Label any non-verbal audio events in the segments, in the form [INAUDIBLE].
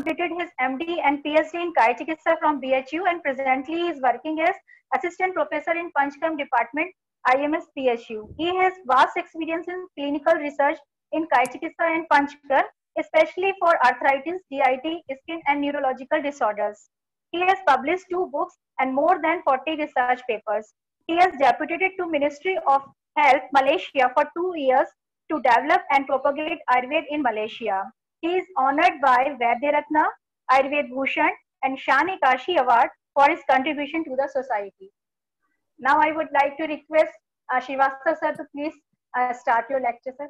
completed his MD and PhD in Kaichikitsa from BHU and presently is working as Assistant Professor in Panchkam Department, IMS PSU. He has vast experience in clinical research in Kaichikitsa and Panchkam, especially for arthritis, DIT, skin and neurological disorders. He has published two books and more than 40 research papers. He has deputed to Ministry of Health Malaysia for two years to develop and propagate Ayurveda in Malaysia. He is honored by vaidya ratna Ayurved Bhushan and Shani Kashi Award for his contribution to the society. Now I would like to request uh, shivastha sir to please uh, start your lecture, sir.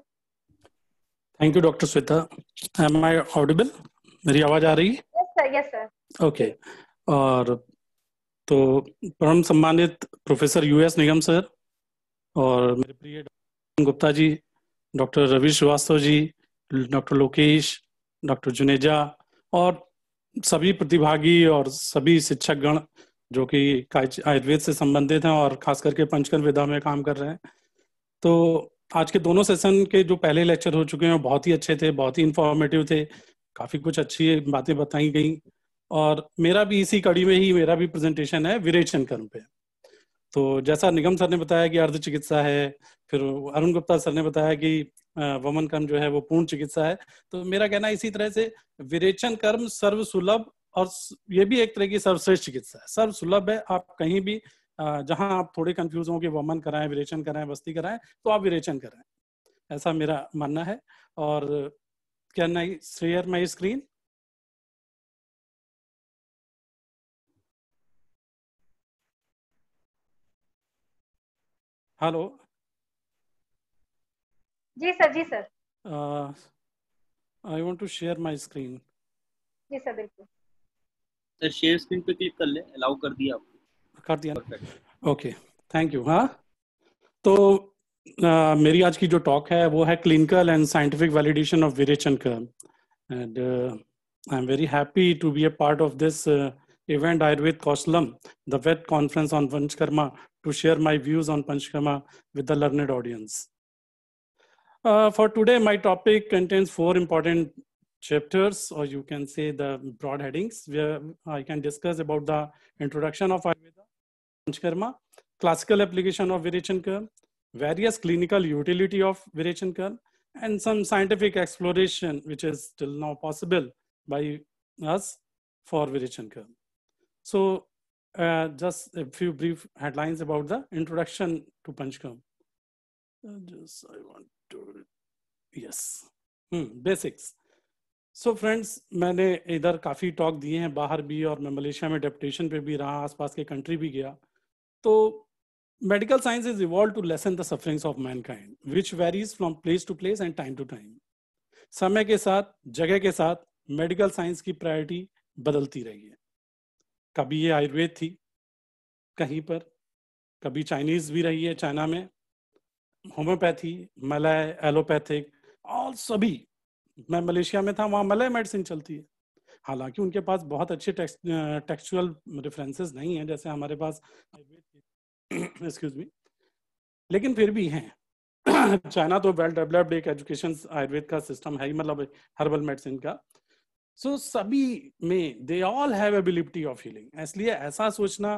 Thank you, Dr. swetha Am I audible? meri awaaz aa rahi है yes, sir, yes, sir. Okay. aur to param sammanit professor us nigam sir और मेरे प्रिय Gupta ji doctor Ravi Shrivastava ji doctor Lokesh doctor Juneja और सभी प्रतिभागी और सभी शिक्षक गण जो कि आयुर्वेद से संबंधित हैं और खास करके पंचकल विधा में काम कर रहे हैं तो आज के दोनों सेशन के जो पहले लेक्चर हो चुके हैं बहुत ही अच्छे थे बहुत ही इंफॉर्मेटिव थे काफी कुछ अच्छी बातें बताई गई और मेरा भी इसी कड़ी में ही मेरा भी प्रेजेंटेशन है विरेचन कर्म पे तो जैसा निगम सर ने बताया कि अर्ध चिकित्सा है फिर अरुण गुप्ता सर ने बताया कि वमन कर्म जो है वो पूर्ण चिकित्सा है तो मेरा कहना इसी तरह से विरेचन कर्म सर्व सुलभ और ये भी एक तरह की सर्वश्रेष्ठ चिकित्सा है सर्व सुलभ है आप कहीं भी जहां आप थोड़े कंफ्यूज हो कि वमन कराएं विरेचन कराएं वस्ती कराएं तो आप विरेचन कराएं ऐसा मेरा मानना है और क्या नहीं शेयर माई स्क्रीन हेलो जी सर जी sir I want to share my screen जी सर बिल्कुल सर शेयर स्क्रीन पे क्लिक कर ले अलाउ कर दिया आपको कर दिया ओके थैंक यू हाँ तो Uh, मेरी आज की जो टॉक है वो है clinical and scientific validation of virechana का and I am very happy to be a part of this event Ayurved Kausalam, the VET conference on Panchkarma, to share my views on Panchkarma with the learned audience. Uh, for today, my topic contains four important chapters, or you can say the broad headings, where I can discuss about the introduction of Ayurveda, Panchkarma, classical application of Virachan Karm, various clinical utility of Virachan Karm, and some scientific exploration, which is till now possible by us for Virachan Karm. So uh, just a few brief headlines about the introduction to Panchkarma. Uh, just I want yes basics so friends मैंने इधर काफ़ी talk दिए हैं बाहर भी और मैं Malaysia में डेपटेशन पे भी रहा आसपास के कंट्री भी गया तो medical science is evolve to lessen the sufferings of mankind which varies from place to place and time to time समय के साथ जगह के साथ मेडिकल साइंस की प्रायोरिटी बदलती रही है कभी ये आयुर्वेद थी कहीं पर कभी चाइनीज भी रही है चाइना में होम्योपैथी मलय एलोपैथिक और सभी मैं मलेशिया में था वहाँ मलय मेडिसिन चलती है हालांकि उनके पास बहुत अच्छे टेक्सचुअल रेफरेंसेस नहीं है जैसे हमारे पास एक्सक्यूज [COUGHS] मी लेकिन फिर भी हैं [COUGHS] चाइना तो वेल डेवलप्ड एक एजुकेशन आयुर्वेद का सिस्टम है ही मतलब हर्बल मेडिसिन का सो so, सभी में they all have ability of healing इसलिए ऐसा सोचना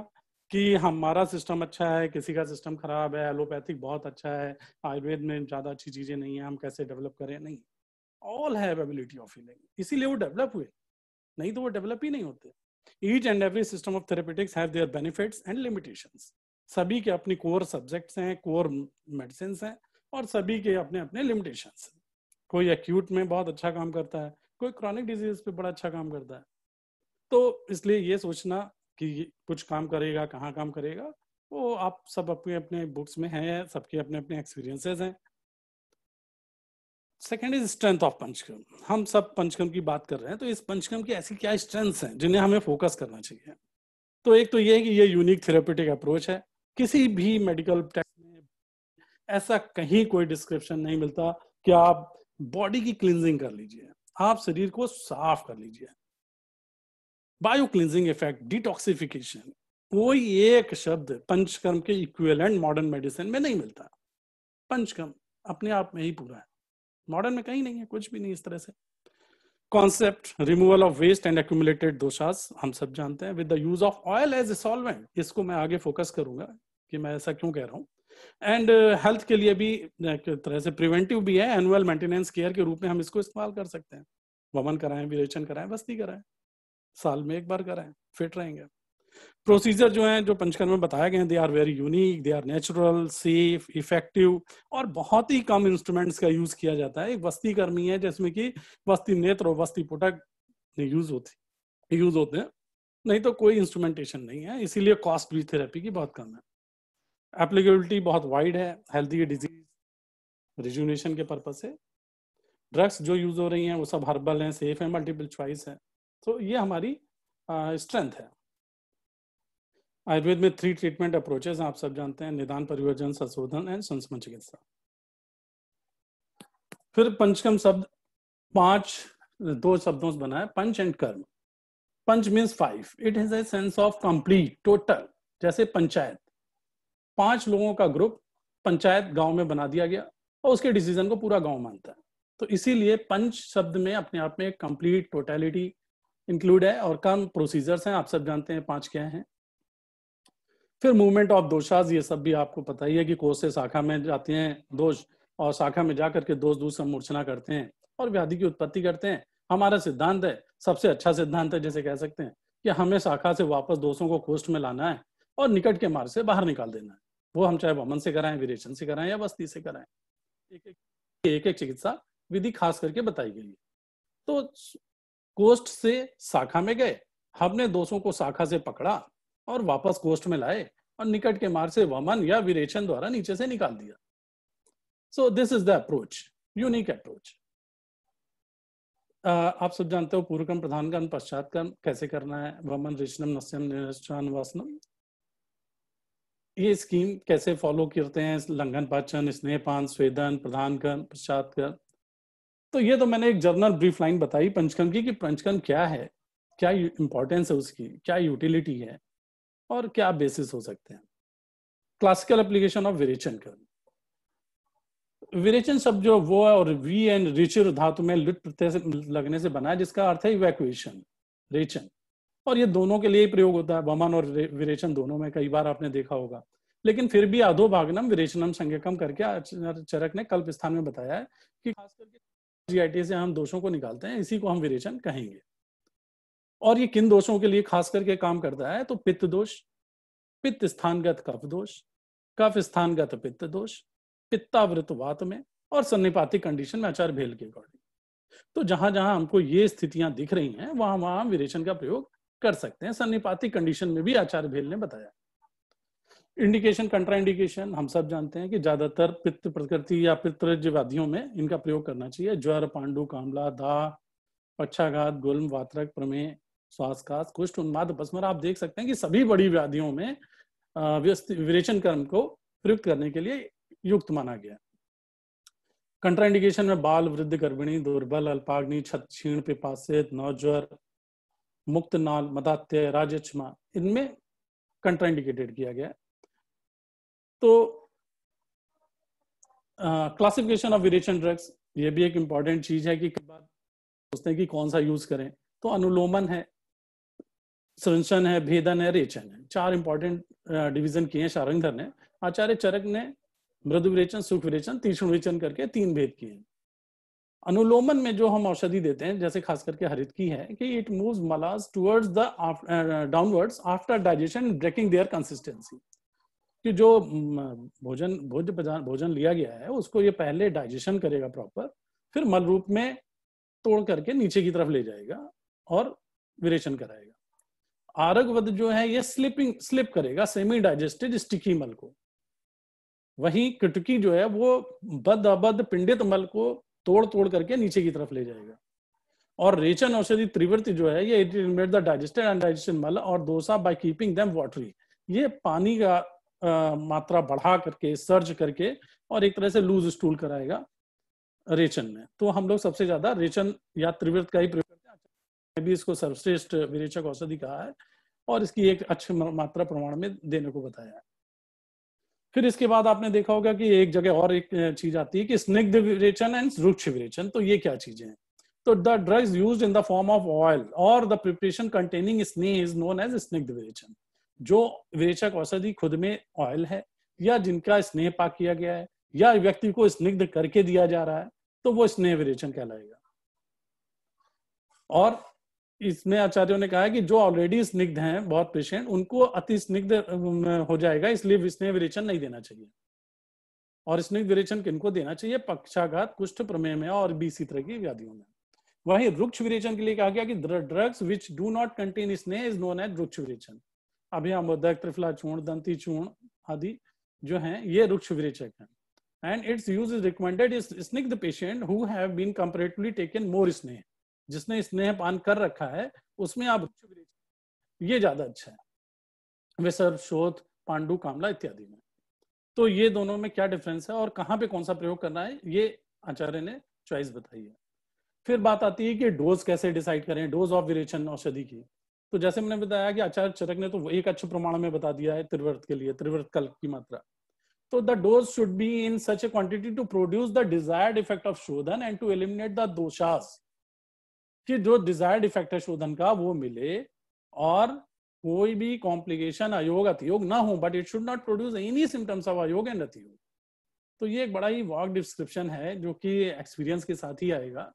कि हमारा सिस्टम अच्छा है किसी का सिस्टम खराब है एलोपैथिक बहुत अच्छा है आयुर्वेद में ज़्यादा अच्छी चीज़ें नहीं है हम कैसे डेवलप करें नहीं all have ability of healing इसीलिए वो डेवलप हुए नहीं तो वो डेवलप ही नहीं होते each and every system of therapeutics have their benefits and limitations सभी के अपने कोर सब्जेक्ट्स हैं कोर मेडिसिन हैं और सभी के अपने अपने लिमिटेशंस हैं कोई एक्यूट में बहुत अच्छा काम करता है कोई क्रॉनिक डिजीज पे बड़ा अच्छा काम करता है तो इसलिए ये सोचना कि कुछ काम करेगा कहाँ काम करेगा वो आप सब अपने अपने बुक्स में हैं सबके अपने अपने एक्सपीरियंसेस हैं second is strength of panchakarma हम सब पंचक्रम की बात कर रहे हैं तो इस पंचक्रम की ऐसी क्या स्ट्रेंथ्स हैं जिन्हें हमें फोकस करना चाहिए तो एक तो ये है कि ये यूनिक थेरेपेटिक अप्रोच है किसी भी मेडिकल टेस्ट में ऐसा कहीं कोई डिस्क्रिप्शन नहीं मिलता कि आप बॉडी की क्लिनजिंग कर लीजिए आप शरीर को साफ कर लीजिए बायो क्लिनजिंग इफेक्ट डिटॉक्सिफिकेशन कोई एक शब्द पंचकर्म के इक्विवेलेंट मॉडर्न मेडिसिन में नहीं मिलता पंचकर्म अपने आप में ही पूरा है मॉडर्न में कहीं नहीं है कुछ भी नहीं इस तरह से concept removal of waste and accumulated doshas हम सब जानते हैं with the use of oil as a solvent इसको मैं आगे फोकस करूंगा कि मैं ऐसा क्यों कह रहा हूँ एंड हेल्थ uh, के लिए भी uh, एक तरह से प्रिवेंटिव भी है एनुअल मेंटेनेंस केयर के रूप में हम इसको इस्तेमाल कर सकते हैं वमन कराएं विरेचन कराएं बस्ती कराएं साल में एक बार कराएं फिट रहेंगे प्रोसीजर जो है जो पंचकर्म में बताए गए हैं they are very unique they are natural safe effective और बहुत ही कम इंस्ट्रूमेंट्स का यूज किया जाता है एक कर्मी है जिसमें कि वस्ती नेत्र और वस्ती पुटक यूज होती यूज होते हैं नहीं तो कोई इंस्ट्रूमेंटेशन नहीं है इसीलिए कॉस्ट भी थेरेपी की बहुत कम है एप्लीकेबिलिटी बहुत वाइड है हेल्थी डिजीज रिज्यूनेशन के पर्पज से ड्रग्स जो यूज हो रही हैं वो सब हर्बल हैं सेफ है मल्टीपल चॉइस है तो ये हमारी स्ट्रेंथ है आयुर्वेद में थ्री ट्रीटमेंट अप्रोचेस आप सब जानते हैं निदान परिवर्जन संशोधन एंड संस्मन चिकित्सा फिर पंचकम शब्द पांच दो शब्दों से बना है pancha and karma pancha means five it has a sense of complete total जैसे पंचायत पांच लोगों का ग्रुप पंचायत गांव में बना दिया गया और उसके डिसीजन को पूरा गांव मानता है तो इसीलिए पंच शब्द में अपने आप में कंप्लीट टोटलिटी इंक्लूड है और कम प्रोसीजर्स हैं आप सब जानते हैं पांच क्या हैं फिर मूवमेंट ऑफ दोषाज ये सब भी आपको पता ही है कि कोष से शाखा में जाते हैं दोष और शाखा में जाकर के दोष दूसरा मूर्छना करते हैं और व्याधि की उत्पत्ति करते हैं हमारा सिद्धांत है सबसे अच्छा सिद्धांत है जैसे कह सकते हैं कि हमें शाखा से वापस दोषों को कोष्ठ में लाना है और निकट के मार्ग से बाहर निकाल देना है वो हम चाहे वमन से कराएं विरेचन से कराएं या बस्ती से कराएं एक एक एक एक चिकित्सा विधि खास करके बताई गई है तो कोस्ट से शाखा में गए हमने दोषों को शाखा से पकड़ा और वापस कोस्ट में लाए और निकट के मार से वमन या विरेचन द्वारा नीचे से निकाल दिया so this is the approach unique approach आप सब जानते हो पूर्वक्रम प्रधान कर्म पश्चात कर्म कैसे करना है वमन रिचनम नस्यम निरस्टान वासनम ये स्कीम कैसे फॉलो करते हैं लंघन पाचन स्नेह पान स्वेदन प्रधान कर्म पश्चात कर्म तो ये तो मैंने एक जर्नल ब्रीफ लाइन बताई पंचकम की कि पंचकम क्या है क्या इंपॉर्टेंस है उसकी क्या यूटिलिटी है और क्या बेसिस हो सकते हैं क्लासिकल एप्लीकेशन ऑफ विरेचन कर्म विरेचन शब्द जो वो है और वी एंड रिचर धातु में लिट प्रत्यय से लगने से बना है जिसका अर्थ है इवैक्यूएशन रेचन और ये दोनों के लिए ही प्रयोग होता है वमन और विरेचन दोनों में कई बार आपने देखा होगा लेकिन फिर भी अधो भागनम विरेचनम संज्ञकम करके चरक ने कल्प स्थान में बताया है कि खास करके जीआईटी से हम दोषों को निकालते हैं इसी को हम विरेचन कहेंगे और ये किन दोषों के लिए खास करके काम करता है तो पित्त दोष पित्त स्थानगत कफ दोष कफ स्थानगत पित्त दोष पित्तावृत वात में और सन्निपाती कंडीशन में आचार भेल के अकॉर्डिंग तो जहां जहां हमको ये स्थितियां दिख रही हैं वहां वहां हम विरेचन का प्रयोग कर सकते हैं सन्निपाती कंडीशन में भी आचार भेल ने बताया है इंडिकेशन कंट्रा इंडिकेशन हम सब जानते हैं कि ज्यादातर पित्त प्रकृति या पितृजवादियों में इनका प्रयोग करना चाहिए ज्वर पांडु कामला दा पक्षाघात गुल्म वातरक प्रमेह श्वासघात कुष्ठ उन्माद भस्मर आप देख सकते हैं कि सभी बड़ी व्याधियों में विरेचन कर्म को प्रयुक्त करने के लिए युक्त माना गया कंट्राइंडिकेशन में बाल वृद्ध गर्भिणी दुर्बल अल्पाग्नि छत क्षीण पिपासित नौज्वर मुक्त नाल मदात्य राजक्षमा इनमें कंट्राइंडिकेटेड किया गया तो क्लासिफिकेशन ऑफ वेरिएशन ड्रग्स ये भी एक इम्पॉर्टेंट चीज है कि सोचते हैं कि कौन सा यूज करें तो अनुलोमन है संचन है भेदन है रेचन है चार इंपॉर्टेंट डिवीजन uh, किए हैं शारंगधर ने आचार्य चरक ने मृदु विरेचन सुख विरेचन तीक्षण विरेचन करके तीन भेद किए हैं अनुलोमन में जो हम औषधि देते हैं जैसे खास करके हरित की है कि it moves malas towards the downwards after digestion breaking their consistency कि जो भोजन भोज भोजन लिया गया है उसको ये पहले डाइजेशन करेगा प्रॉपर फिर मल रूप में तोड़ करके नीचे की तरफ ले जाएगा और विरेचन कराएगा आरगवध जो है ये स्लिपिंग स्लिप करेगा सेमी डाइजेस्टेड स्टिकी मल को वहीं कटकी जो है वो बद अबद पिंडित मल को तोड़ तोड़ करके नीचे की तरफ ले जाएगा और रेचन औषधि त्रिवृत्ति जो है ये डाइजेस्टेड एंड डाइजेशन मल और dosha by keeping them watery ये पानी का मात्रा बढ़ा करके सर्ज करके और एक तरह से लूज स्टूल कराएगा रेचन में तो हम लोग सबसे ज्यादा रेचन या त्रिवृत का ही प्रयोग करते भी इसको सर्वश्रेष्ठ विरेचक औषधि कहा है और इसकी एक अच्छी मात्रा प्रमाण में देने को बताया है फिर इसके बाद आपने देखा होगा कि एक जगह और एक चीज आती है कि स्निग्ध विरेचन एंड रुक्ष विरेचन तो ये क्या चीजें हैं तो the drugs use in the form of oil और द प्रिपरेशन कंटेनिंग स्ने is known as snigdha virechana जो विरेचक औषधि खुद में ऑयल है या जिनका स्नेह पाक किया गया है या व्यक्ति को स्निग्ध करके दिया जा रहा है तो वो स्नेह विरेचन कहलाएगा और इसमें आचार्यों ने कहा है कि जो ऑलरेडी स्निग्ध हैं बहुत पेशेंट उनको अति स्निग्ध हो जाएगा इसलिए स्नेह विरेचन नहीं देना चाहिए और स्निग्ध विरेचन किनको देना चाहिए पक्षाघात कुष्ठ प्रमेय में और बीसी तरह की व्याधियों में वहीं वृक्ष विरेचन के लिए कहा गया कि drugs which do not contain sneha is known as vriksha virechana अभी हम अभियामोदक त्रिफला चूर्ण दंती चूर्ण आदि जो है ये रुक्ष विरेचक है and its use is recommended is snick the patient who have been comparatively taken स्नेह जिसने स्नेह पान कर रखा है उसमें आप ये ज्यादा अच्छा है विसर्प शोध पांडु कामला इत्यादि में तो ये दोनों में क्या डिफरेंस है और कहाँ पे कौन सा प्रयोग करना है ये आचार्य ने चॉइस बताई है फिर बात आती है कि डोज कैसे डिसाइड करें डोज ऑफ विरेचन औषधि की तो जैसे मैंने बताया कि आचार्य चरक ने तो एक अच्छे प्रमाण में बता दिया है त्रिवर्त के लिए त्रिवर्त कल्प की मात्रा तो the dose should be in such a quantity to produce the desired effect of shodhana and to eliminate the doshas कि जो डिजायर्ड इफेक्ट है शोधन का वो मिले और कोई भी कॉम्प्लिकेशन अयोग अतियोग ना हो but it should not produce any symptoms of ayoga and atiyoga तो ये एक बड़ा ही वॉक डिस्क्रिप्शन है जो कि एक्सपीरियंस के साथ ही आएगा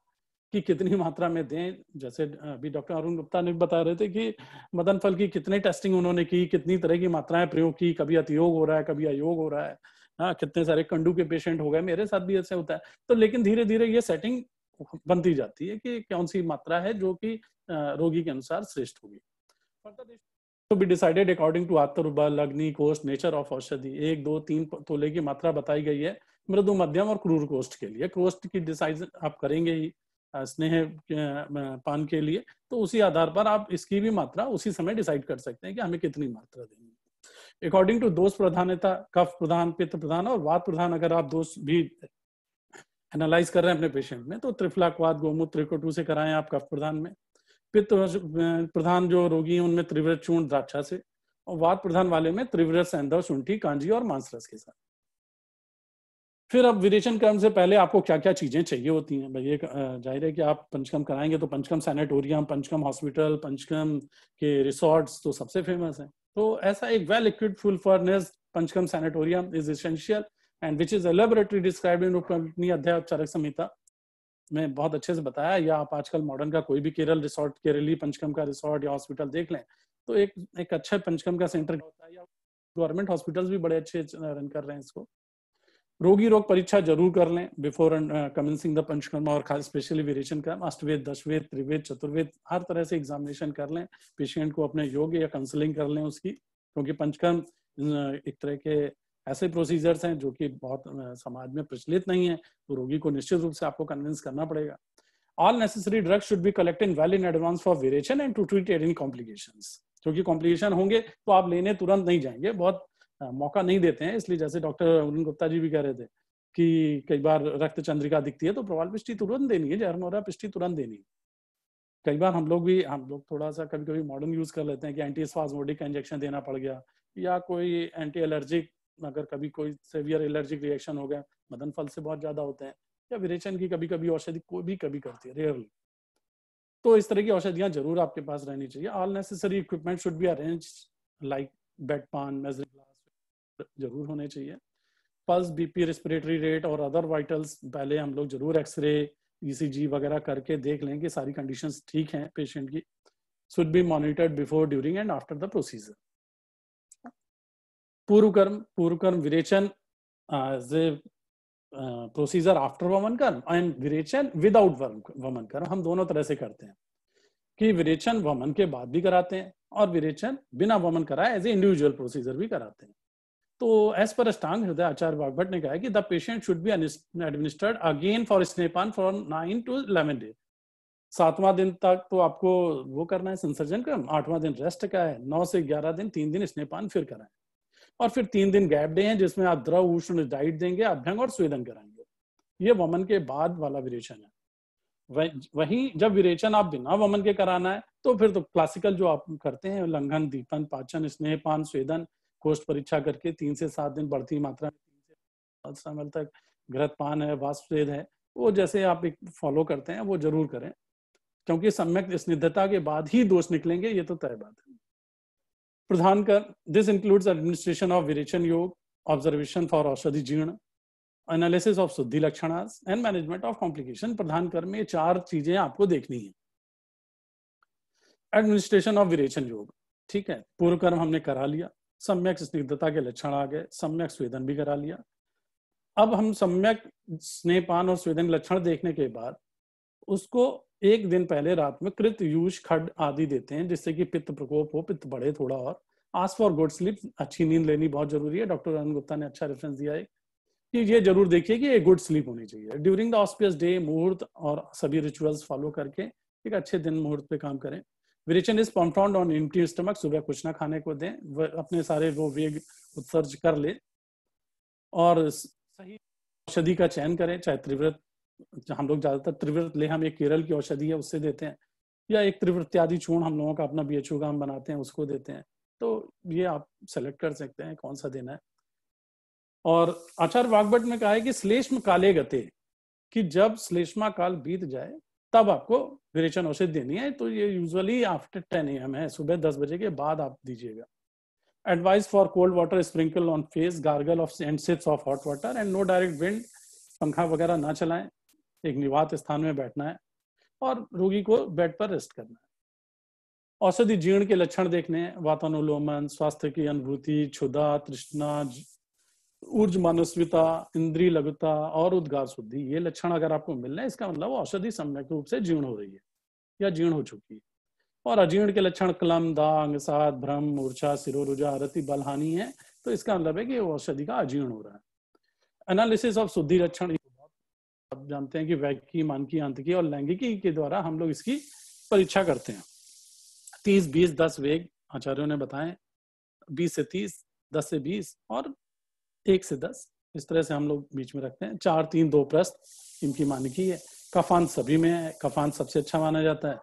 कि कितनी मात्रा में दें जैसे अभी डॉक्टर अरुण गुप्ता ने बता रहे थे कि मदन फल की कितने टेस्टिंग उन्होंने की कितनी तरह की मात्राएं प्रयोग की कभी अतियोग हो रहा है कभी अयोग हो रहा है हाँ कितने सारे कंडू के पेशेंट हो गए मेरे साथ भी ऐसे होता है तो लेकिन धीरे धीरे ये सेटिंग बनती जाती है कि कौन सी मात्रा है जो कि रोगी के अनुसार श्रेष्ठ होगी तो बी डिसाइडेड अकॉर्डिंग टू आत्तरुबल अग्नि कोष नेचर ऑफ औषधि एक दो तीन तोले की मात्रा बताई गई है मृदु मध्यम और क्रूर कोष्ठ के लिए कोस्ट की डिसाइज आप करेंगे ही स्नेह पान के लिए तो उसी आधार पर आप इसकी भी मात्रा उसी समय डिसाइड कर सकते हैं कि हमें कितनी मात्रा देनी है अकॉर्डिंग टू दोष प्रधानता कफ प्रधान पित्त प्रधान और वाद प्रधान अगर आप दोष भी एनालाइज कर रहे हैं अपने पेशेंट में तो त्रिफलाकवाद गोमूत्र त्रिकोटू से कराएं आप कफ प्रधान में पित्त प्रधान जो रोगी हैं उनमें त्रिव्रत चूर्ण द्राक्षा से और वाद प्रधान वाले में त्रिव्रत सैंधव सुंठी कांजी और मांसरस के साथ फिर अब विरेचन क्रम से पहले आपको क्या क्या चीजें चाहिए होती हैं भाई ये जाहिर है कि आप पंचकम कराएंगे तो पंचकम सैनिटोरियम पंचकम हॉस्पिटल पंचकम के रिसोर्ट्स तो सबसे फेमस हैं तो ऐसा एक well equipped full furnace panchakarma sanitorium is इसल and which is elaborately describe in adhyaya Charaka संहिता में बहुत अच्छे से बताया या आप आजकल मॉडर्न का कोई भी केरल रिसोर्ट केरली पंचकम का रिसोर्ट या हॉस्पिटल देख लें तो एक एक अच्छा पंचकम का सेंटर होता है या गवर्नमेंट हॉस्पिटल्स भी बड़े अच्छे रन कर रहे हैं इसको रोगी रोग परीक्षा जरूर कर लें बिफोर कमेंसिंग द पंचकर्मा और खास स्पेशली विरेशन का अष्टवेद दशवेद त्रिवेद चतुर्वेद हर तरह से एग्जामिनेशन कर लें पेशेंट को अपने योग या काउंसलिंग कर लें उसकी क्योंकि पंचकर्म uh, एक तरह के ऐसे प्रोसीजर्स हैं जो कि बहुत uh, समाज में प्रचलित नहीं है तो रोगी को निश्चित रूप से आपको कन्विंस करना पड़ेगा drugs should be collect in well in advance for for and to treat aid in complications क्योंकि कॉम्प्लिकेशन होंगे तो आप लेने तुरंत नहीं जाएंगे बहुत हाँ, मौका नहीं देते हैं इसलिए जैसे डॉक्टर अरुण गुप्ता जी भी कह रहे थे कि कई बार रक्त चंद्रिका दिखती है तो प्रवाल पिष्टी तुरंत देनी है जहरमोरा पिष्टी तुरंत देनी है कई बार हम लोग भी हम लोग थोड़ा सा कभी कभी मॉडर्न यूज कर लेते हैं कि एंटी स्पाजमोडिक का इंजेक्शन देना पड़ गया या कोई एंटी एलर्जिक अगर कभी कोई सेवियर एलर्जिक रिएक्शन हो गया मदन फल से बहुत ज्यादा होते हैं या विरेचन की कभी कभी औषधि कोई भी कभी करती है रेयरली तो इस तरह की औषधियां जरूर आपके पास रहनी चाहिए all necessary equipment should be arrange like bed pan measuring जरूर होने चाहिए पल्स बीपी रेस्पिरेटरी रेट और अदर वाइटल्स पहले हम लोग जरूर एक्सरे ईसीजी e वगैरह करके देख लें कि सारी कंडीशंस ठीक हैं पेशेंट की should be monitored before during and after the procedure purvakarma purvakarma virechana as a procedure after vamana karma and विरेचन without वमन कर्म हम दोनों तरह से करते हैं कि विरेचन वमन के बाद भी कराते हैं और विरेचन बिना वमन कराए एज ए इंडिविजुअल प्रोसीजर भी कराते हैं तो एज पर अष्टांग हृदय आचार्य बागभट ने कहा कि the patient should be administered again for snehapana from nine to eleven day सातवां दिन तक तो आपको वो करना है संसर्जन क्रम आठवां दिन रेस्ट का है नौ से ग्यारह दिन तीन दिन स्नेपान फिर कराएं और फिर तीन दिन गैप डे हैं जिसमें आप द्रव उष्ण डाइट देंगे अभ्यंग और स्वेदन कराएंगे ये वमन के बाद वाला विरेचन है वही जब विरेचन आप बिना वमन के कराना है तो फिर तो क्लासिकल जो आप करते हैं लंघन दीपन पाचन स्नेहपान स्वेदन कोष्ठ परीक्षा करके तीन से सात दिन बढ़ती मात्रा में तीन से एम तक घृतपान है वाष्पेद है वो जैसे आप एक फॉलो करते हैं वो जरूर करें क्योंकि सम्यक स्निग्धता के बाद ही दोष निकलेंगे ये तो तय बात है प्रधान कर this includes administration of virechana yoga observation for aushadhi jirna analysis of shuddhi lakshana and management of complication प्रधान कर में चार चीजें आपको देखनी है एडमिनिस्ट्रेशन ऑफ विरेचन योग ठीक है पूर्व कर्म हमने करा लिया सम्यक स्निग्धता के लक्षण आ गए सम्यक स्वेदन भी करा लिया अब हम सम्यक स्नेपान और स्वेदन लक्षण देखने के बाद उसको एक दिन पहले रात में कृत यूज खड आदि देते हैं जिससे कि पित्त प्रकोप हो पित्त बढ़े थोड़ा और आस फॉर गुड स्लीप अच्छी नींद लेनी बहुत जरूरी है डॉक्टर अरुण गुप्ता ने अच्छा रेफरेंस दिया है कि ये जरूर देखिए कि ये गुड स्लीप होनी चाहिए ड्यूरिंग द ऑस्पियस डे मुहूर्त और सभी रिचुअल्स फॉलो करके एक अच्छे दिन मुहूर्त पे काम करें virechana is confound on empty stomach सुबह कुछ ना खाने को दें अपने सारे वो वेग उत्सर्ज कर ले और सही औषधि का चयन करें चाहे त्रिव्रत हम लोग ज्यादातर त्रिव्रत ले हम एक केरल की औषधि है उससे देते हैं या एक त्रिव्रत्यादि चूर्ण हम लोगों का अपना बी का हम बनाते हैं उसको देते हैं तो ये आप सेलेक्ट कर सकते हैं कौन सा देना है और आचार्य वागभट में कहा है कि श्लेष्म काले गते कि जब श्लेष्मा काल बीत जाए तब आपको विरेचन औषध देनी है तो ये यूजुअली आफ्टर टेन ए है सुबह दस बजे के बाद आप दीजिएगा advice for cold water sprinkle on face gargle of and sips of hot water and no direct wind पंखा वगैरह ना चलाएं एक निवात स्थान में बैठना है और रोगी को बेड पर रेस्ट करना है औषधि जीर्ण के लक्षण देखने वातानुलोमन स्वास्थ्य की अनुभूति क्षुदा तृष्णा ऊर्ज मानसविता इंद्री लगता और उद्गार शुद्धि ये लक्षण अगर आपको मिल रहे हैं इसका मतलब औषधि सम्यक रूप से जीर्ण हो रही है या जीर्ण हो चुकी है और अजीर्ण के लक्षण कलम दांग सात भ्रम मूर्छा सिरोजा रति बलहानि है तो इसका मतलब है कि औषधि का अजीर्ण हो रहा है एनालिसिस ऑफ शुद्धि लक्षण आप जानते हैं कि वैकी मानकी आंतकी और लैंगिकी के द्वारा हम लोग इसकी परीक्षा करते हैं तीस बीस दस वेग आचार्यों ने बताए बीस से तीस दस से बीस और एक से दस इस तरह से हम लोग बीच में रखते हैं चार तीन दो प्रस्त इनकी मानकी है कफान सभी में है कफान सबसे अच्छा माना जाता है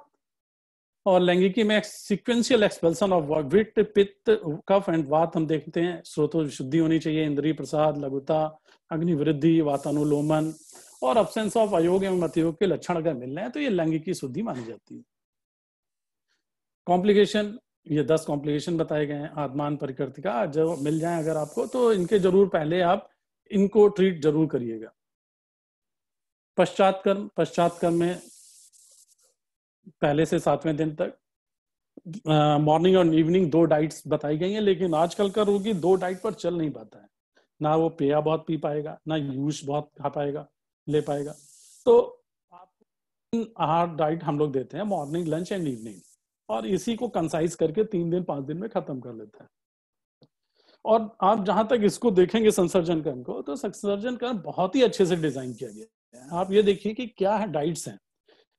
और लैंगिकी में सिक्वेंशियल एक्सपल्सन ऑफ विट पित्त कफ एंड वात हम देखते हैं स्रोतों शुद्धि होनी चाहिए इंद्रिय प्रसाद लघुता अग्नि वृद्धि वातानुलोमन और अब्सेंस ऑफ अयोग एवं अतियोग के लक्षण अगर मिल रहे हैं तो ये लैंगिकी शुद्धि मानी जाती है कॉम्प्लिकेशन ये दस कॉम्प्लिकेशन बताए गए हैं आत्मान परिकृति का जब मिल जाए अगर आपको तो इनके जरूर पहले आप इनको ट्रीट जरूर करिएगा पश्चात कर्म पश्चात कर्म में पहले से सातवें दिन तक मॉर्निंग और इवनिंग दो डाइट्स बताई गई हैं लेकिन आजकल का रोगी दो डाइट पर चल नहीं पाता है ना वो पेया बहुत पी पाएगा ना यूश बहुत खा पाएगा ले पाएगा तो आप आहार डाइट हम लोग देते हैं मॉर्निंग लंच एंड इवनिंग और इसी को कंसाइज करके तीन दिन पांच दिन में खत्म कर लेता है और आप जहां तक इसको देखेंगे संसर्जन कर्म को तो संसर्जन कर्म बहुत ही अच्छे से डिजाइन किया गया है आप ये देखिए कि क्या है डाइट्स हैं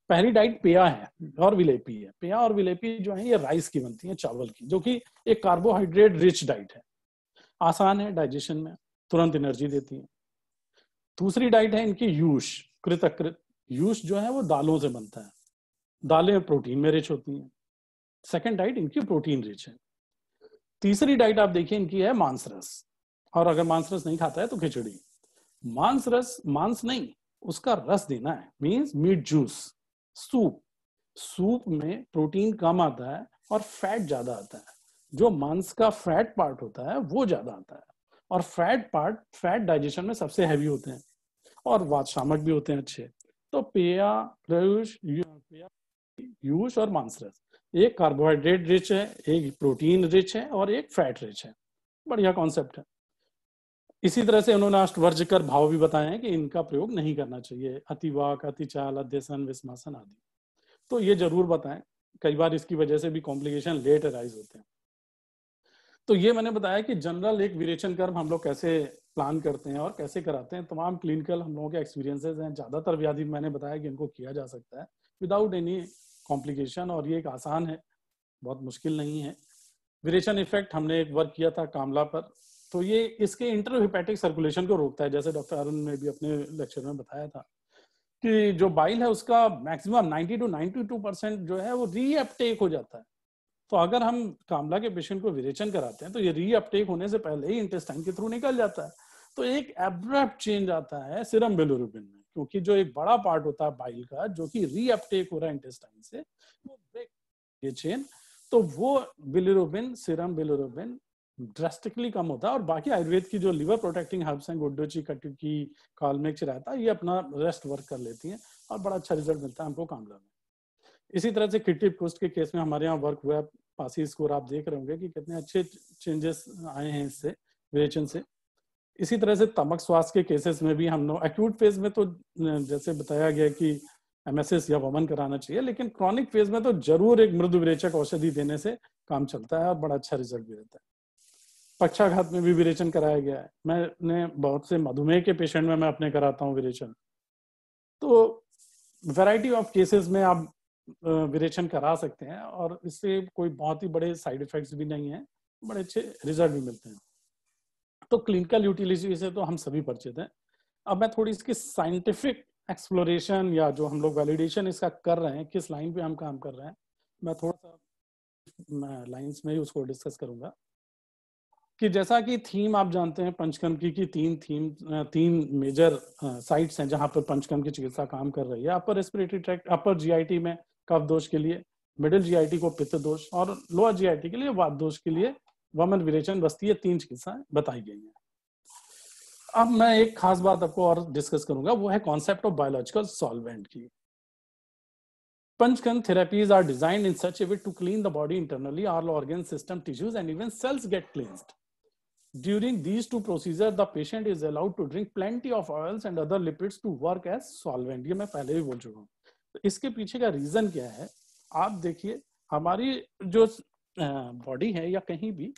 पहली डाइट पेया है और विलेपी है पेया और विलेपी जो है ये राइस की बनती है चावल की जो कि एक कार्बोहाइड्रेट रिच डाइट है आसान है डाइजेशन में तुरंत एनर्जी देती है दूसरी डाइट है इनकी यूश कृतकृत यूश जो है वो दालों से बनता है दालें प्रोटीन में रिच होती हैं सेकेंड डाइट इनकी प्रोटीन रिच है तीसरी डाइट आप देखिए इनकी है मांस रस और अगर मांस रस नहीं खाता है तो खिचड़ी मांस रस मांस नहीं उसका रस देना है means meat juice soup soup में प्रोटीन कम आता है और फैट ज्यादा आता है जो मांस का फैट पार्ट होता है वो ज्यादा आता है और फैट पार्ट फैट डाइजेशन में सबसे हैवी होते हैं और वातशामक भी होते हैं अच्छे तो पेया प्रयुष पेया और मांसरस एक कार्बोहाइड्रेट रिच है एक प्रोटीन रिच है और एक फैट रिच है बढ़िया कॉन्सेप्ट है इसी तरह से उन्होंने अष्टवर्ज कर भाव भी बताए हैं कि इनका प्रयोग नहीं करना चाहिए अतिवाक अतिचाल अध्यसन विस्मासन आदि तो ये जरूर बताएं कई बार इसकी वजह से भी कॉम्प्लिकेशन लेट अराइज होते हैं तो ये मैंने बताया कि जनरल एक विरेचन कर्म हम लोग कैसे प्लान करते हैं और कैसे कराते हैं तमाम क्लिनिकल हम लोगों के एक्सपीरियंसेस हैं ज्यादातर व्याधि मैंने बताया कि इनको किया जा सकता है विदाउट एनी कॉम्प्लिकेशन और ये एक आसान है बहुत मुश्किल नहीं है विरेशन इफेक्ट हमने एक वर्क किया था कामला पर तो ये इसके इंटरहिपैटिक सर्कुलेशन को रोकता है जैसे डॉक्टर अरुण ने भी अपने लेक्चर में बताया था कि जो बाइल है उसका मैक्सिमम 90 टू टू परसेंट जो है वो रीअपटेक हो जाता है तो अगर हम कामला के पेशेंट को विरेचन कराते हैं तो ये रीअपटेक होने से पहले ही इंटेस्टाइन के थ्रू निकल जाता है तो एक एब्रप्ट चेंज आता है सिरम बिलोरुबिन में क्योंकि जो एक बड़ा पार्ट होता है बाइल का जो कि रीअपटेक हो रहा है इंटेस्टाइन से वो ब्रेक ये चेन तो वो बिलिरुबिन सीरम बिलिरुबिन ड्रेस्टिकली कम होता है और बाकी आयुर्वेद की जो लिवर प्रोटेक्टिंग हर्ब्स हैं गुड्डोची कटकी कालमेक्स रहता है ये अपना रेस्ट वर्क कर लेती हैं और बड़ा अच्छा रिजल्ट मिलता है हमको कामला में इसी तरह से किडनी पोस्ट के केस में हमारे यहाँ वर्क हुआ है पासी स्कोर आप देख रहे होंगे कि कितने अच्छे चेंजेस आए हैं इससे विरेचन से इसी तरह से तमक स्वास्थ्य के केसेस में भी हम लोग एक्यूट फेज में तो जैसे बताया गया कि एमएसएस या वमन कराना चाहिए लेकिन क्रॉनिक फेज में तो जरूर एक मृदु विरेचक औषधि देने से काम चलता है और बड़ा अच्छा रिजल्ट भी देता है पक्षाघात में भी विरेचन कराया गया है मैंने बहुत से मधुमेह के पेशेंट में मैं अपने कराता हूँ विरेचन तो वैरायटी ऑफ केसेस में आप विरेचन करा सकते हैं और इससे कोई बहुत ही बड़े साइड इफेक्ट्स भी नहीं है बड़े अच्छे रिजल्ट भी मिलते हैं तो क्लिनिकल यूटिलिटी से तो हम सभी परिचित हैं अब मैं थोड़ी इसकी साइंटिफिक एक्सप्लोरेशन या जो हम लोग वैलिडेशन इसका कर रहे हैं किस लाइन पे हम काम कर रहे हैं मैं थोड़ा सा लाइंस में ही उसको डिस्कस करूंगा कि जैसा कि थीम आप जानते हैं पंचकर्म की कि तीन थीम तीन मेजर साइट्स हैं जहां पर पंचकर्म की चिकित्सा काम कर रही है upper respiratory tract upper GIT में कफ दोष के लिए मिडिल जीआईटी को पित्त दोष और लोअर जीआईटी के लिए वात दोष के लिए वमन विरेचन बस्ती ये तीन चिकित्साएं बताई गई हैं अब मैं एक खास बात आपको और डिस्कस करूंगा वो है कॉन्सेप्ट ऑफ बायोलॉजिकल सॉल्वेंट की panchakarma therapies are design in such a way to clean the body internally all organ system tissues and even cells get cleansed during these two procedure the patient is allowed to drink plenty of oils and other lipids to work as solvent ये मैं पहले भी बोल चुका हूँ तो इसके पीछे का रीजन क्या है आप देखिए हमारी जो बॉडी है या कहीं भी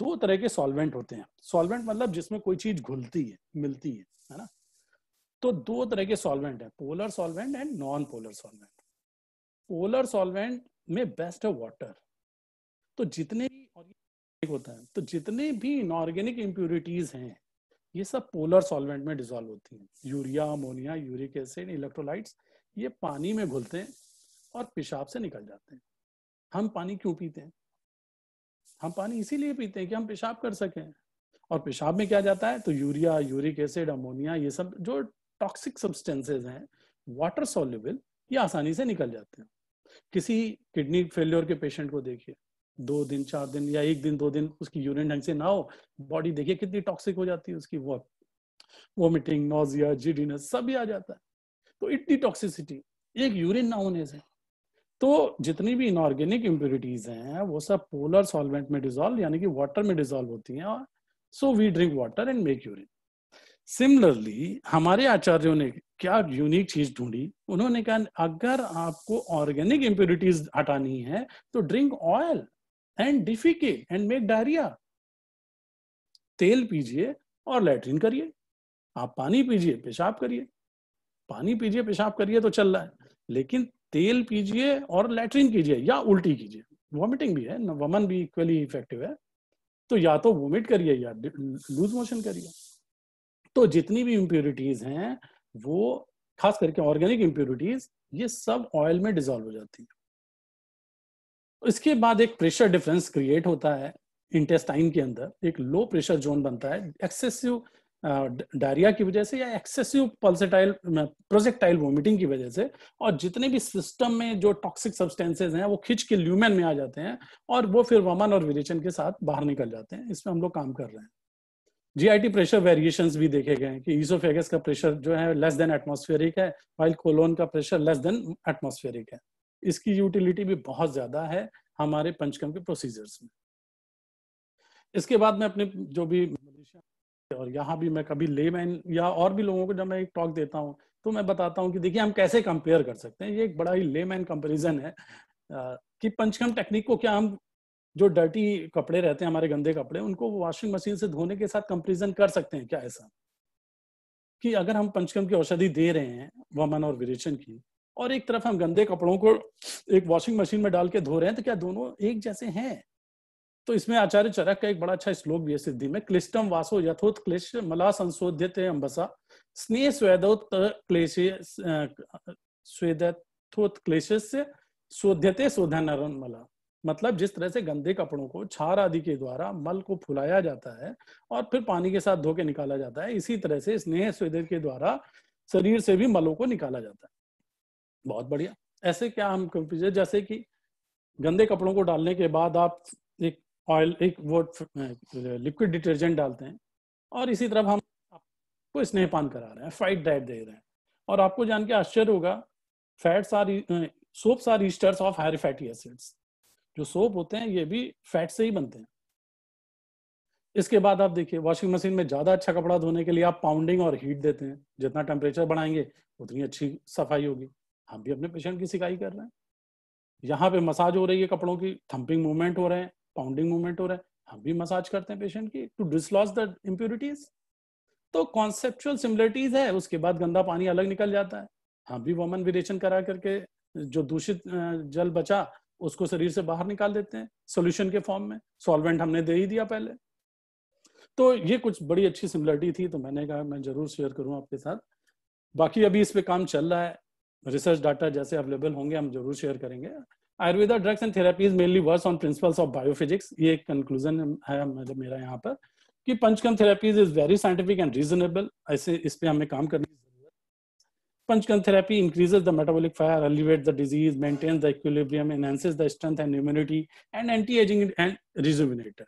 दो तरह के सॉल्वेंट होते हैं सॉल्वेंट मतलब जिसमें कोई चीज घुलती है मिलती है है ना तो दो तरह के सॉल्वेंट है polar solvent and non polar solvent polar solvent में बेस्ट है वाटर तो जितने भी होता है तो जितने भी इनऑर्गेनिक इम्प्यूरिटीज हैं ये सब पोलर सॉल्वेंट में डिजोल्व होती हैं urea ammonia uric acid electrolytes ये पानी में घुलते हैं और पेशाब से निकल जाते हैं हम पानी क्यों पीते हैं हम पानी इसीलिए पीते हैं कि हम पेशाब कर सकें और पेशाब में क्या जाता है तो यूरिया यूरिक एसिड अमोनिया ये सब जो टॉक्सिक सब्सटेंसेज हैं वाटर सोल्यूबल ये आसानी से निकल जाते हैं किसी किडनी फेल्योर के पेशेंट को देखिए दो दिन चार दिन या एक दिन दो दिन उसकी यूरिन ढंग से ना हो बॉडी देखिए कितनी टॉक्सिक हो जाती है उसकी वो वोमिटिंग नोजिया जिडीनेस सब भी आ जाता है तो इतनी टॉक्सिसिटी एक यूरिन ना होने से तो जितनी भी इनऑर्गेनिक इम्प्योरिटीज हैं वो सब पोलर सॉल्वेंट में डिजोल्व यानी कि वाटर में डिजोल्व होती हैं और so we drink water and make urine similarly हमारे आचार्यों ने क्या यूनिक चीज ढूंढी उन्होंने कहा अगर आपको ऑर्गेनिक इम्प्योरिटीज हटानी है तो drink oil and defecate and make diarrhoea तेल पीजिए और लेटरिन करिए आप पानी पीजिए पेशाब करिए पानी पीजिए पेशाब करिए तो चल रहा है लेकिन तेल पीजिए और लेटरिन कीजिए या उल्टी कीजिए वॉमिटिंग भी है वमन भी इक्वली इफेक्टिव है तो या तो वोमिट करिए या लूज मोशन करिए तो जितनी भी इम्प्योरिटीज हैं वो खास करके ऑर्गेनिक इम्प्योरिटीज ये सब ऑयल में डिजोल्व हो जाती है इसके बाद एक प्रेशर डिफरेंस क्रिएट होता है इंटेस्टाइन के अंदर एक लो प्रेशर जोन बनता है एक्सेसिव डायरिया की वजह से या एक्सेसिव पल्सेटाइल प्रोजेक्टाइल वोमिटिंग की वजह से और जितने भी सिस्टम में जो टॉक्सिक सब्सटेंसेज हैं वो खिंच के ल्यूमेन में आ जाते हैं और वो फिर वमन और विरेचन के साथ बाहर निकल जाते हैं इसमें हम लोग काम कर रहे हैं जीआईटी प्रेशर वेरिएशन भी देखे गए हैं कि ईसोफेगस का प्रेशर जो है लेस देन एटमोस्फेरिक है वाइल कोलोन का प्रेशर लेस देन एटमोस्फेरिक है इसकी यूटिलिटी भी बहुत ज्यादा है हमारे पंचकम के प्रोसीजर्स में इसके बाद में अपने जो भी और यहाँ भी मैं कभी ले मैन या और भी लोगों को जब मैं एक टॉक देता हूँ तो मैं बताता हूँ कि देखिए हम कैसे कंपेयर कर सकते हैं ये एक बड़ा ही ले मैन कंपेरिजन है कि पंचकम टेक्निक को क्या हम जो डर्टी कपड़े रहते हैं हमारे गंदे कपड़े उनको वॉशिंग मशीन से धोने के साथ कंपेरिजन कर सकते हैं क्या ऐसा कि अगर हम पंचकम की औषधि दे रहे हैं वमन और विरेचन की और एक तरफ हम गंदे कपड़ों को एक वॉशिंग मशीन में डाल के धो रहे हैं तो क्या दोनों एक जैसे हैं तो इसमें आचार्य चरक का एक बड़ा अच्छा श्लोक भी है सिद्धि में क्लिष्टम वासो यथोत क्लिश मला संशोध्यते अम्बसा स्नेह स्वेदोत क्लेश स्वेदोत क्लेश शोध्यते शोधन मला मतलब जिस तरह से गंदे कपड़ों को छार आदि के द्वारा मल को फुलाया जाता है और फिर पानी के साथ धो के निकाला जाता है इसी तरह से स्नेह स्वेद के द्वारा शरीर से भी मलों को निकाला जाता है बहुत बढ़िया ऐसे क्या हम कंफ्यूज जैसे कि गंदे कपड़ों को डालने के बाद आप एक ऑयल एक वो लिक्विड डिटर्जेंट डालते हैं और इसी तरफ हम आपको स्नेहपान करा रहे हैं फाइट डाइट दे रहे हैं और आपको जान के आश्चर्य होगा fats are soaps are esters of higher fatty acids जो सोप होते हैं ये भी फैट से ही बनते हैं इसके बाद आप देखिए वॉशिंग मशीन में ज्यादा अच्छा कपड़ा धोने के लिए आप पाउंडिंग और हीट देते हैं जितना टेम्परेचर बढ़ाएंगे उतनी अच्छी सफाई होगी हम भी अपने पेशेंट की सिकाई कर रहे हैं यहाँ पे मसाज हो रही है कपड़ों की थम्पिंग मूवमेंट हो रहे हैं पाउंडिंग मूवमेंट हो रहा है हम भी मसाज करते हैं पेशेंट की टू डिसलॉस द इम्प्योरिटीज तो कॉन्सेप्चुअल सिमिलरिटीज है उसके बाद गंदा पानी अलग निकल जाता है हम भी वमन विरेचन करा करके जो दूषित जल बचा उसको शरीर से बाहर निकाल देते हैं सोल्यूशन के फॉर्म में सॉल्वेंट हमने दे ही दिया पहले तो ये कुछ बड़ी अच्छी सिमिलरिटी थी तो मैंने कहा मैं जरूर शेयर करूँ आपके साथ बाकी अभी इस पे काम चल रहा है रिसर्च डाटा जैसे अवेलेबल होंगे हम जरूर शेयर करेंगे Ayurveda drugs and therapies mainly works on principles of biophysics ये एक कंक्लूजन है मतलब मेरा यहाँ पर कि panchakarma therapies is very scientific and reasonable ऐसे इस पे हमें काम करने की panchakarma therapy increases the metabolic fire elevate the disease maintain the equilibrium enhances the strength and immunity and anti ageing and rejuvenator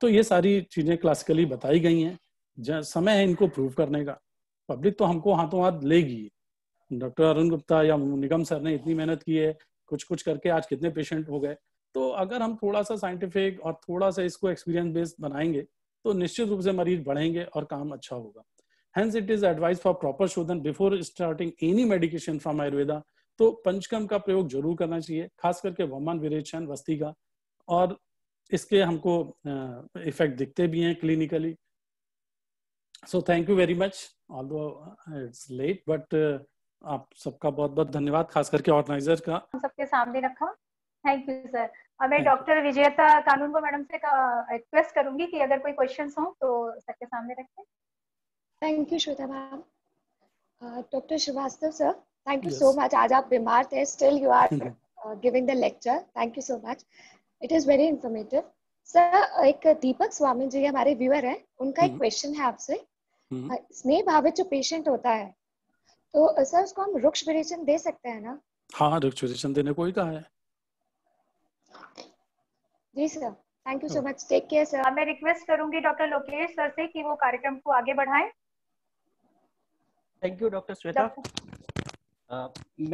तो ये सारी चीजें क्लासिकली बताई गई हैं समय है इनको प्रूव करने का पब्लिक तो हमको हाथों हाथ लेगी डॉक्टर अरुण गुप्ता या निगम सर ने इतनी मेहनत की है कुछ कुछ करके आज कितने पेशेंट हो गए तो अगर हम थोड़ा सा साइंटिफिक और थोड़ा सा इसको एक्सपीरियंस बेस्ड बनाएंगे तो निश्चित रूप से मरीज बढ़ेंगे और काम अच्छा होगा hence it is advised for proper shodhan before starting any medication from Ayurveda तो पंचकम का प्रयोग जरूर करना चाहिए खास करके वमन विरेचन वस्ती का और इसके हमको इफेक्ट दिखते भी हैं clinically so thank you very much all it's late but आप सबका बहुत बहुत धन्यवाद खास करके ऑर्गेनाइजर का हम सबके सामने रखा थैंक यू सर अब मैं डॉक्टर विजेता कानून को मैडम से रिक्वेस्ट करूंगी कि अगर कोई क्वेश्चन हो तो सबके सामने रखें thank you Shweta ma'am doctor Shrivastava sir thank you so much आज आप बीमार थे still you are giving the lecture thank you so much it is very informative sir एक दीपक स्वामी जी हमारे व्यूअर हैं उनका एक क्वेश्चन हम्म। है आपसे हम्म। स्नेह भावित जो पेशेंट होता है तो सर उसको हम रुक्ष विरेचन दे सकते हैं ना हाँ रुक्ष विरेचन देने को ही कहा है जी sir thank you so much take care sir मैं रिक्वेस्ट करूंगी डॉक्टर लोकेश सर से कि वो कार्यक्रम को आगे बढ़ाएं थैंक यू डॉक्टर श्वेता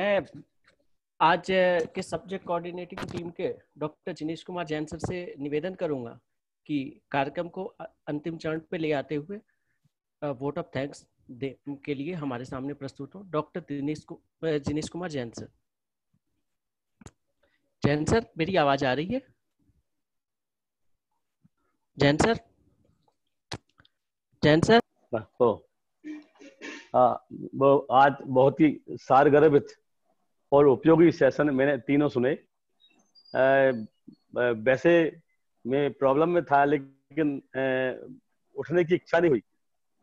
मैं आज के सब्जेक्ट कोऑर्डिनेटिंग टीम के डॉक्टर जिनेश कुमार जैन सर से निवेदन करूंगा कि कार्यक्रम को अंतिम चरण पे ले आते हुए वोट ऑफ थैंक्स के लिए हमारे सामने प्रस्तुत हो doctor Dinesh Kumar Jain sir Jain sir मेरी आवाज आ रही है जैन सर जैन सर हो हाँ, तो, आ, वो आज बहुत ही सारगर्भित और उपयोगी सेशन मैंने तीनों सुने आ, वैसे मैं प्रॉब्लम में था लेकिन आ, उठने की इच्छा नहीं हुई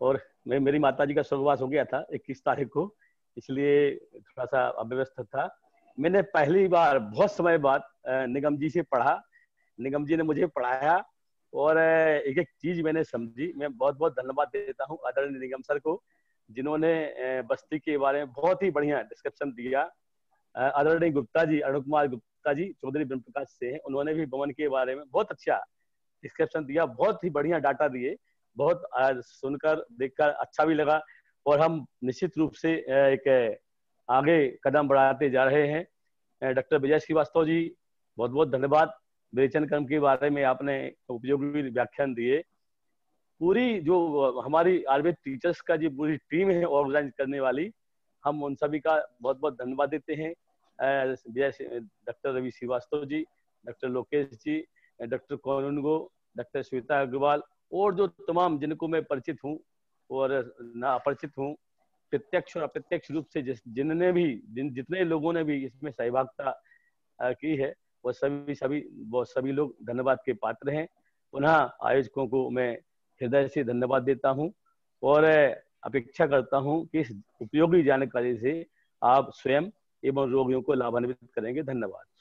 और मैं मेरी माता जी का स्वर्गवास हो गया था इक्कीस तारीख को इसलिए थोड़ा सा अव्यवस्थ था मैंने पहली बार बहुत समय बाद निगम जी से पढ़ा निगम जी ने मुझे पढ़ाया और एक एक चीज मैंने समझी मैं बहुत बहुत धन्यवाद देता हूँ आदरणीय निगम सर को जिन्होंने बस्ती के बारे में बहुत ही बढ़िया डिस्क्रिप्शन दिया आदरणीय गुप्ता जी अरुण कुमार गुप्ता जी चौधरी ब्रह्म प्रकाश से हैं उन्होंने भी भवन के बारे में बहुत अच्छा डिस्क्रिप्शन दिया बहुत ही बढ़िया डाटा दिए बहुत सुनकर देखकर अच्छा भी लगा और हम निश्चित रूप से एक आगे कदम बढ़ाते जा रहे हैं डॉक्टर विजय श्रीवास्तव जी बहुत बहुत धन्यवाद विवेचन कर्म के बारे में आपने उपयोगी व्याख्यान दिए पूरी जो हमारी आयुर्वेद टीचर्स का जो पूरी टीम है ऑर्गेनाइज करने वाली हम उन सभी का बहुत बहुत धन्यवाद देते हैं doctor Ravi Shrivastava ji doctor Lokesh ji doctor Kanungo doctor Shweta Agarwal और जो तमाम जिनको मैं परिचित हूँ और ना अपरिचित हूँ प्रत्यक्ष और अप्रत्यक्ष रूप से जिस जिनने भी जिन जितने लोगों ने भी इसमें सहभागिता की है वो सभी सभी वो सभी लोग धन्यवाद के पात्र हैं पुनः आयोजकों को मैं हृदय से धन्यवाद देता हूँ और अपेक्षा करता हूँ कि इस उपयोगी जानकारी से आप स्वयं एवं रोगियों को लाभान्वित करेंगे धन्यवाद